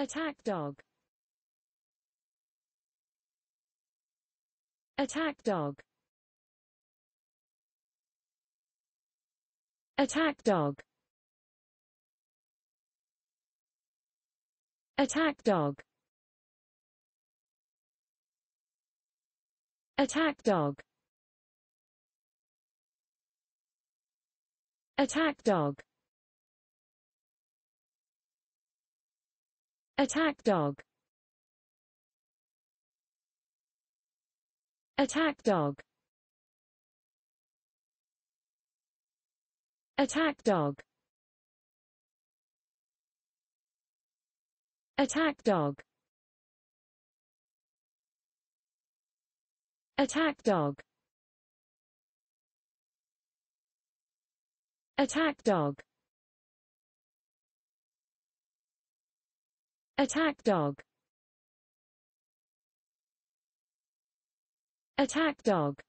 Attack dog. Attack dog. Attack dog. Attack dog. Attack dog. Attack dog. Attack dog. Attack dog. Attack dog. Attack dog. Attack dog. Attack dog. Attack dog Attack dog